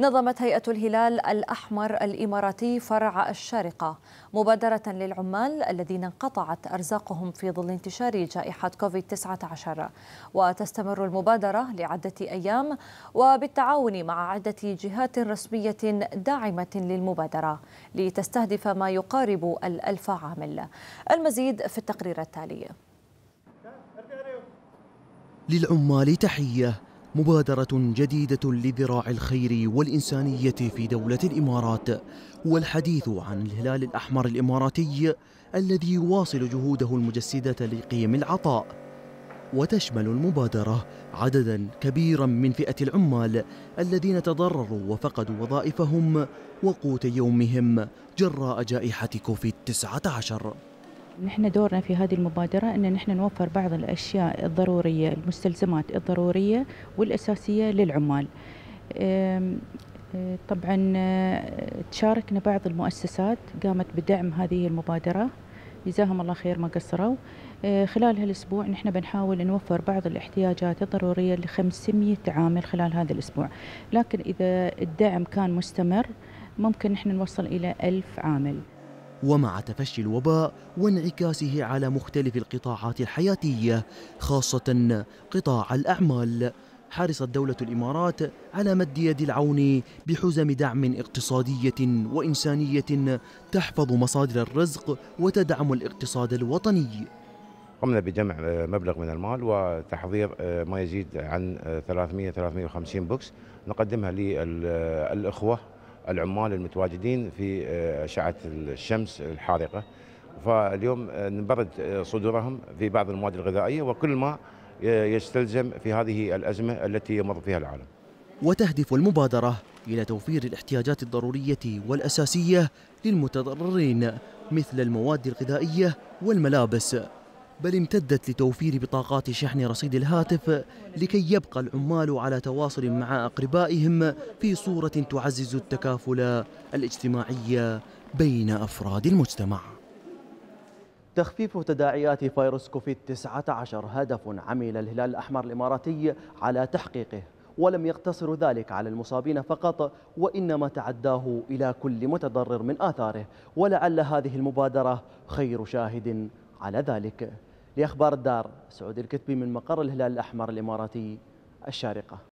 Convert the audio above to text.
نظمت هيئة الهلال الأحمر الإماراتي فرع الشارقة مبادرة للعمال الذين انقطعت أرزاقهم في ظل انتشار جائحة كوفيد-19 وتستمر المبادرة لعدة أيام وبالتعاون مع عدة جهات رسمية داعمة للمبادرة لتستهدف ما يقارب الألف عامل المزيد في التقرير التالي للعمال تحيه مبادرة جديدة لذراع الخير والإنسانية في دولة الإمارات والحديث عن الهلال الأحمر الإماراتي الذي يواصل جهوده المجسدة لقيم العطاء وتشمل المبادرة عددا كبيرا من فئة العمال الذين تضرروا وفقدوا وظائفهم وقوت يومهم جراء جائحة كوفيد 19 نحن دورنا في هذه المبادرة أن نحن نوفر بعض الأشياء الضرورية المستلزمات الضرورية والأساسية للعمال أه، طبعا أه، تشاركنا بعض المؤسسات قامت بدعم هذه المبادرة جزاهم الله خير ما قصروا أه، خلال هالاسبوع نحن بنحاول نوفر بعض الاحتياجات الضروريه ل 500 عامل خلال هذا الاسبوع لكن اذا الدعم كان مستمر ممكن نحن نوصل الى 1000 عامل ومع تفشي الوباء وانعكاسه على مختلف القطاعات الحياتية خاصة قطاع الأعمال حرصت دولة الإمارات على مد يد العون بحزم دعم اقتصادية وإنسانية تحفظ مصادر الرزق وتدعم الاقتصاد الوطني قمنا بجمع مبلغ من المال وتحضير ما يزيد عن 300 350 بوكس نقدمها للإخوة العمال المتواجدين في آه، أشعة الشمس الحارقة فاليوم آه، نبرد آه، صدورهم في بعض المواد الغذائية وكل ما يستلزم في هذه الأزمة التي يمر فيها العالم وتهدف المبادرة إلى توفير الاحتياجات الضرورية والأساسية للمتضررين مثل المواد الغذائية والملابس بل امتدت لتوفير بطاقات شحن رصيد الهاتف لكي يبقى العمال على تواصل مع أقربائهم في صورة تعزز التكافل الاجتماعي بين أفراد المجتمع تخفيف تداعيات فيروس كوفيد 19 هدف عمل الهلال الأحمر الإماراتي على تحقيقه ولم يقتصر ذلك على المصابين فقط وإنما تعداه إلى كل متضرر من آثاره ولعل هذه المبادرة خير شاهد على ذلك لأخبار الدار سعود الكتبي من مقر الهلال الأحمر الإماراتي الشارقة